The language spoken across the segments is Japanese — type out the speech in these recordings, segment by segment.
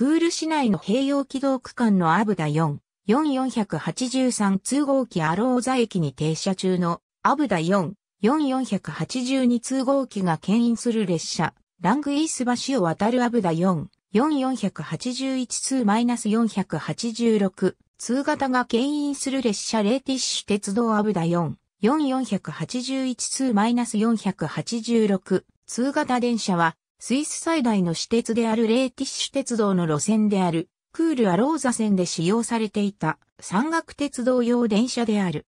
クール市内の併用軌道区間のアブダ4、4483通号機アローザ駅に停車中のアブダ4、4482通号機が牽引する列車、ラングイース橋を渡るアブダ4、4481通 -486 通型が牽引する列車レーティッシュ鉄道アブダ4、4481通 -486 通型電車はスイス最大の私鉄であるレーティッシュ鉄道の路線である、クールアローザ線で使用されていた山岳鉄道用電車である。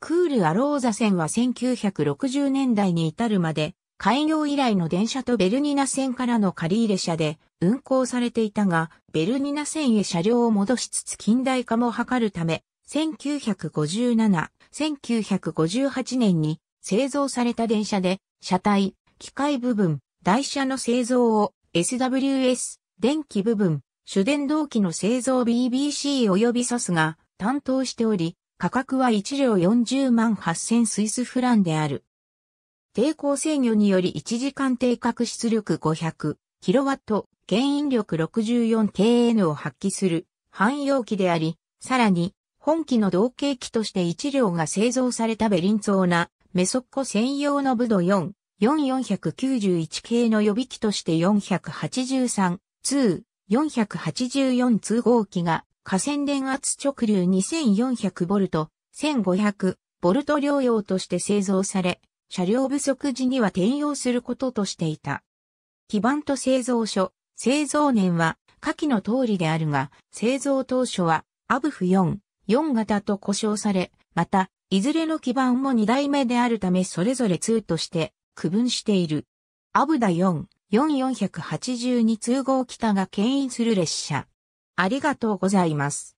クールアローザ線は1960年代に至るまで、開業以来の電車とベルニナ線からの借り入れ車で運行されていたが、ベルニナ線へ車両を戻しつつ近代化も図るため、1957、1958年に製造された電車で、車体、機械部分、台車の製造を SWS、電気部分、主電動機の製造 BBC 及び SAS が担当しており、価格は1両40万8000スイスフランである。抵抗制御により1時間定格出力 500kW、牽引力 64kN を発揮する汎用機であり、さらに、本機の同型機として1両が製造されたベリンツオーナ、メソッコ専用のブド4、4491系の予備機として483、2、484通号機が河川電圧直流 2400V、1500V 両用として製造され、車両不足時には転用することとしていた。基板と製造所、製造年は下記の通りであるが、製造当初はアブフ4、4型と呼称され、また、いずれの基板も2代目であるためそれぞれ2として区分している。アブダ4、4482通号北が牽引する列車。ありがとうございます。